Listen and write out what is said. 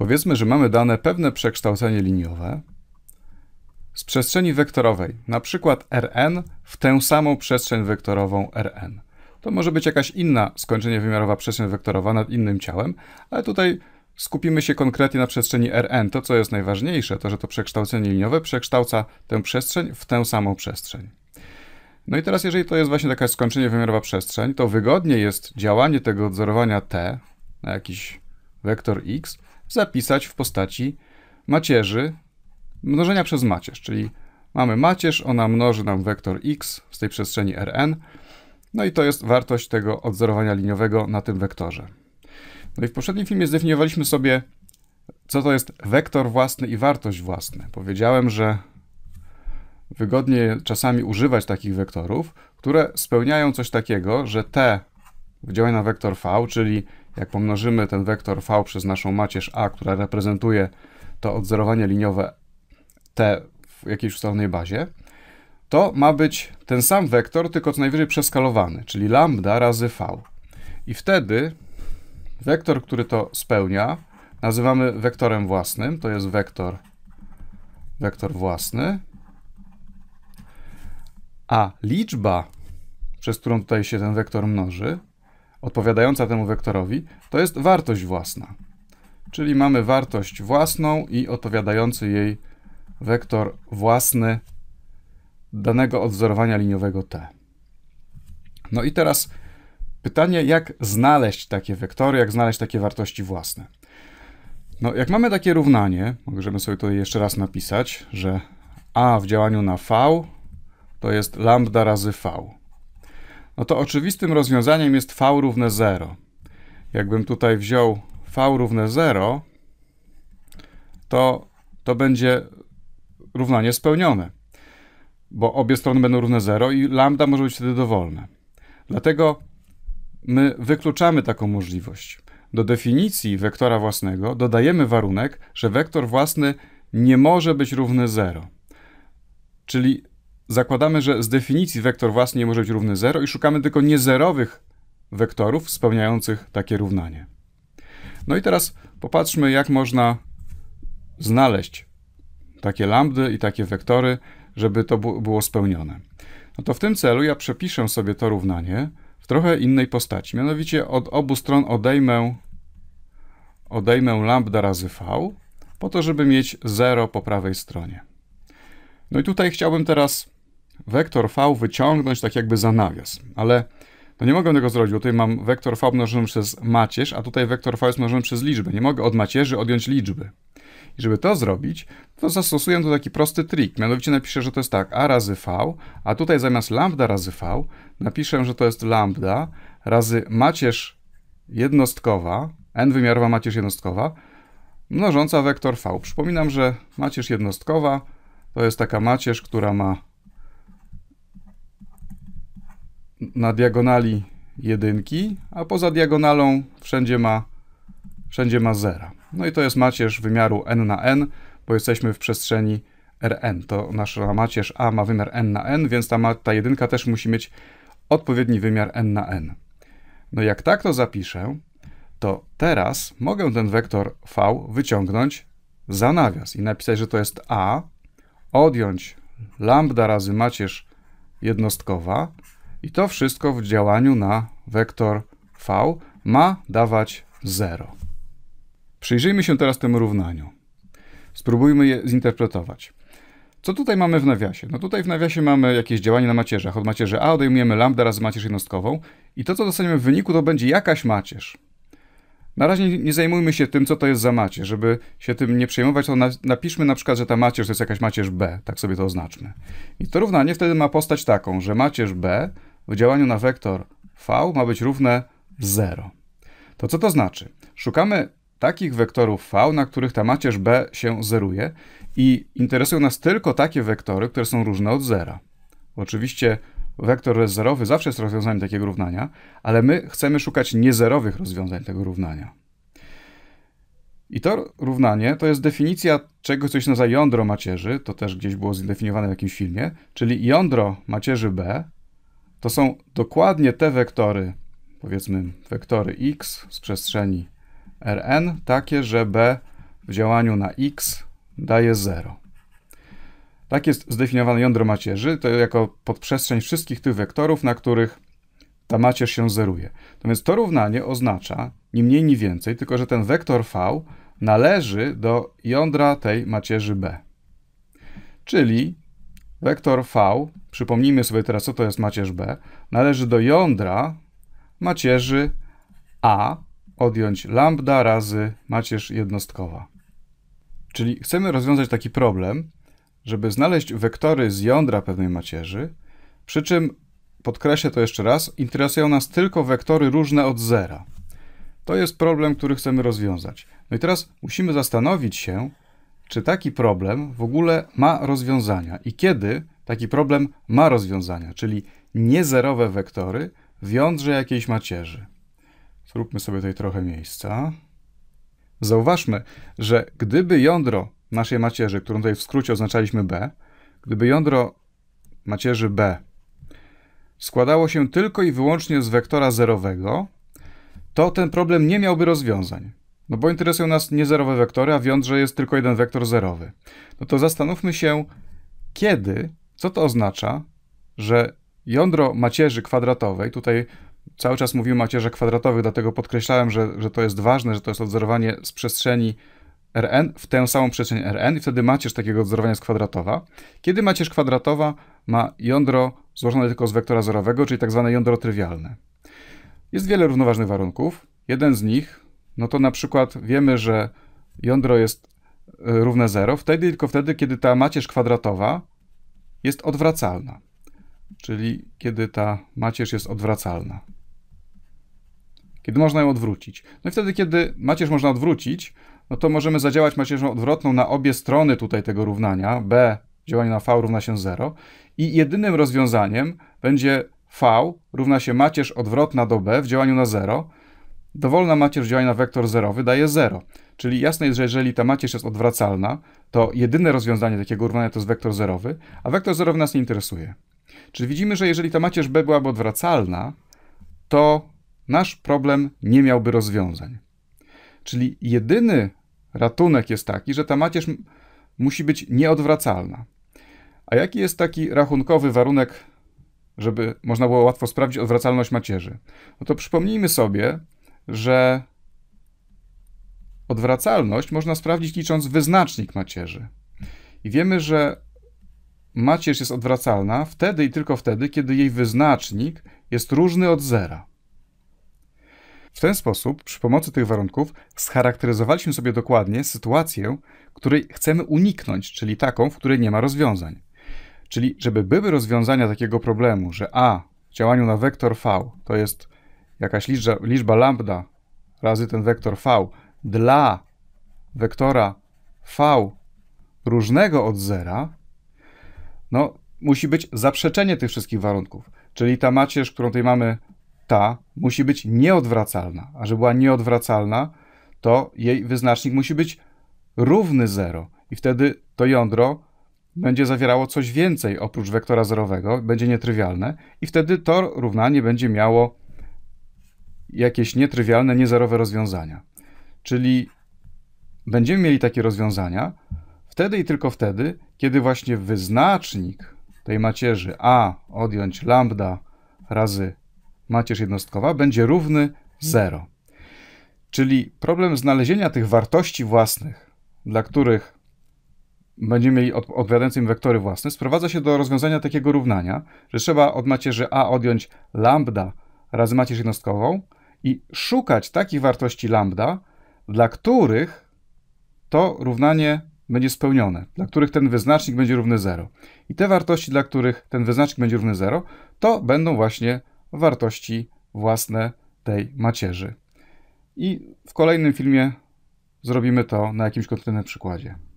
Powiedzmy, że mamy dane pewne przekształcenie liniowe z przestrzeni wektorowej, na przykład Rn w tę samą przestrzeń wektorową Rn. To może być jakaś inna skończenie wymiarowa przestrzeń wektorowa nad innym ciałem, ale tutaj skupimy się konkretnie na przestrzeni Rn. To, co jest najważniejsze, to, że to przekształcenie liniowe przekształca tę przestrzeń w tę samą przestrzeń. No i teraz, jeżeli to jest właśnie taka skończenie wymiarowa przestrzeń, to wygodnie jest działanie tego odzorowania T na jakiś wektor x, zapisać w postaci macierzy mnożenia przez macierz, czyli mamy macierz, ona mnoży nam wektor x z tej przestrzeni Rn, no i to jest wartość tego odzorowania liniowego na tym wektorze. No i w poprzednim filmie zdefiniowaliśmy sobie, co to jest wektor własny i wartość własna. Powiedziałem, że wygodnie czasami używać takich wektorów, które spełniają coś takiego, że t działa na wektor v, czyli jak pomnożymy ten wektor V przez naszą macierz A, która reprezentuje to odzerowanie liniowe T w jakiejś ustalonej bazie, to ma być ten sam wektor, tylko co najwyżej przeskalowany, czyli lambda razy V. I wtedy wektor, który to spełnia, nazywamy wektorem własnym, to jest wektor, wektor własny, a liczba, przez którą tutaj się ten wektor mnoży, odpowiadająca temu wektorowi, to jest wartość własna. Czyli mamy wartość własną i odpowiadający jej wektor własny danego odwzorowania liniowego t. No i teraz pytanie, jak znaleźć takie wektory, jak znaleźć takie wartości własne. No, jak mamy takie równanie, możemy sobie tutaj jeszcze raz napisać, że a w działaniu na v to jest lambda razy v no to oczywistym rozwiązaniem jest v równe 0. Jakbym tutaj wziął v równe 0, to, to będzie równanie spełnione, bo obie strony będą równe 0 i lambda może być wtedy dowolne. Dlatego my wykluczamy taką możliwość. Do definicji wektora własnego dodajemy warunek, że wektor własny nie może być równy 0. Czyli zakładamy, że z definicji wektor własny nie może być równy 0 i szukamy tylko niezerowych wektorów spełniających takie równanie. No i teraz popatrzmy, jak można znaleźć takie lambdy i takie wektory, żeby to było spełnione. No to w tym celu ja przepiszę sobie to równanie w trochę innej postaci. Mianowicie od obu stron odejmę, odejmę lambda razy v, po to, żeby mieć 0 po prawej stronie. No i tutaj chciałbym teraz wektor V wyciągnąć tak jakby za nawias, ale no nie mogę tego zrobić, bo tutaj mam wektor V mnożony przez macierz, a tutaj wektor V jest mnożony przez liczbę. Nie mogę od macierzy odjąć liczby. I żeby to zrobić, to zastosuję tu taki prosty trik. Mianowicie napiszę, że to jest tak, a razy v, a tutaj zamiast lambda razy v napiszę, że to jest lambda razy macierz jednostkowa, n-wymiarowa macierz jednostkowa, mnożąca wektor v. Przypominam, że macierz jednostkowa to jest taka macierz, która ma na diagonali jedynki, a poza diagonalą wszędzie ma, wszędzie ma zera. No i to jest macierz wymiaru n na n, bo jesteśmy w przestrzeni Rn. To nasza macierz A ma wymiar n na n, więc ta, ma, ta jedynka też musi mieć odpowiedni wymiar n na n. No jak tak to zapiszę, to teraz mogę ten wektor v wyciągnąć za nawias i napisać, że to jest a, odjąć lambda razy macierz jednostkowa, i to wszystko w działaniu na wektor v ma dawać 0. Przyjrzyjmy się teraz temu równaniu. Spróbujmy je zinterpretować. Co tutaj mamy w nawiasie? No tutaj w nawiasie mamy jakieś działanie na macierzach. Od macierzy A odejmujemy lambda razy macierz jednostkową i to, co dostaniemy w wyniku, to będzie jakaś macierz. Na razie nie zajmujmy się tym, co to jest za macierz. Żeby się tym nie przejmować, to napiszmy na przykład, że ta macierz to jest jakaś macierz B. Tak sobie to oznaczmy. I to równanie wtedy ma postać taką, że macierz B w działaniu na wektor v ma być równe 0. To co to znaczy? Szukamy takich wektorów v, na których ta macierz b się zeruje i interesują nas tylko takie wektory, które są różne od zera. Oczywiście wektor zerowy zawsze jest rozwiązaniem takiego równania, ale my chcemy szukać niezerowych rozwiązań tego równania. I to równanie to jest definicja czegoś, co się nazywa jądro macierzy, to też gdzieś było zdefiniowane w jakimś filmie, czyli jądro macierzy B to są dokładnie te wektory, powiedzmy wektory x z przestrzeni Rn, takie, że b w działaniu na x daje 0. Tak jest zdefiniowane jądro macierzy, to jako podprzestrzeń wszystkich tych wektorów, na których ta macierz się zeruje. Natomiast to równanie oznacza ni mniej, ni więcej, tylko że ten wektor v należy do jądra tej macierzy b. Czyli Wektor V, przypomnijmy sobie teraz, co to jest macierz B, należy do jądra macierzy A, odjąć lambda razy macierz jednostkowa. Czyli chcemy rozwiązać taki problem, żeby znaleźć wektory z jądra pewnej macierzy, przy czym, podkreślę to jeszcze raz, interesują nas tylko wektory różne od zera. To jest problem, który chcemy rozwiązać. No i teraz musimy zastanowić się, czy taki problem w ogóle ma rozwiązania i kiedy taki problem ma rozwiązania, czyli niezerowe wektory w jądrze jakiejś macierzy. Zróbmy sobie tutaj trochę miejsca. Zauważmy, że gdyby jądro naszej macierzy, którą tutaj w skrócie oznaczaliśmy B, gdyby jądro macierzy B składało się tylko i wyłącznie z wektora zerowego, to ten problem nie miałby rozwiązań. No bo interesują nas niezerowe wektory, a w że jest tylko jeden wektor zerowy. No to zastanówmy się, kiedy, co to oznacza, że jądro macierzy kwadratowej, tutaj cały czas mówimy o kwadratowych, dlatego podkreślałem, że, że to jest ważne, że to jest odzorowanie z przestrzeni Rn w tę samą przestrzeń Rn i wtedy macierz takiego odzorowania jest kwadratowa. Kiedy macierz kwadratowa ma jądro złożone tylko z wektora zerowego, czyli tak zwane jądro trywialne. Jest wiele równoważnych warunków. Jeden z nich no to na przykład wiemy, że jądro jest e, równe 0, wtedy tylko wtedy, kiedy ta macierz kwadratowa jest odwracalna. Czyli kiedy ta macierz jest odwracalna. Kiedy można ją odwrócić. No i wtedy, kiedy macierz można odwrócić, no to możemy zadziałać macierzą odwrotną na obie strony tutaj tego równania. B działanie na V równa się 0. I jedynym rozwiązaniem będzie V równa się macierz odwrotna do B w działaniu na 0, Dowolna macierz działa na wektor zerowy daje 0, czyli jasne jest, że jeżeli ta macierz jest odwracalna, to jedyne rozwiązanie takiego równania to jest wektor zerowy, a wektor zerowy nas nie interesuje. Czyli widzimy, że jeżeli ta macierz B byłaby odwracalna, to nasz problem nie miałby rozwiązań. Czyli jedyny ratunek jest taki, że ta macierz musi być nieodwracalna. A jaki jest taki rachunkowy warunek, żeby można było łatwo sprawdzić odwracalność macierzy? No to przypomnijmy sobie, że odwracalność można sprawdzić licząc wyznacznik macierzy. I wiemy, że macierz jest odwracalna wtedy i tylko wtedy, kiedy jej wyznacznik jest różny od zera. W ten sposób, przy pomocy tych warunków, scharakteryzowaliśmy sobie dokładnie sytuację, której chcemy uniknąć, czyli taką, w której nie ma rozwiązań. Czyli, żeby były rozwiązania takiego problemu, że a w działaniu na wektor v to jest jakaś liczba, liczba lambda razy ten wektor v dla wektora v różnego od zera, no musi być zaprzeczenie tych wszystkich warunków. Czyli ta macierz, którą tutaj mamy, ta musi być nieodwracalna. A żeby była nieodwracalna, to jej wyznacznik musi być równy zero I wtedy to jądro będzie zawierało coś więcej oprócz wektora zerowego, będzie nietrywialne i wtedy to równanie będzie miało jakieś nietrywialne, niezerowe rozwiązania. Czyli będziemy mieli takie rozwiązania wtedy i tylko wtedy, kiedy właśnie wyznacznik tej macierzy a odjąć lambda razy macierz jednostkowa będzie równy 0. Czyli problem znalezienia tych wartości własnych, dla których będziemy mieli od, odpowiadające im wektory własne, sprowadza się do rozwiązania takiego równania, że trzeba od macierzy a odjąć lambda razy macierz jednostkową, i szukać takich wartości lambda, dla których to równanie będzie spełnione, dla których ten wyznacznik będzie równy 0. I te wartości, dla których ten wyznacznik będzie równy 0, to będą właśnie wartości własne tej macierzy. I w kolejnym filmie zrobimy to na jakimś konkretnym przykładzie.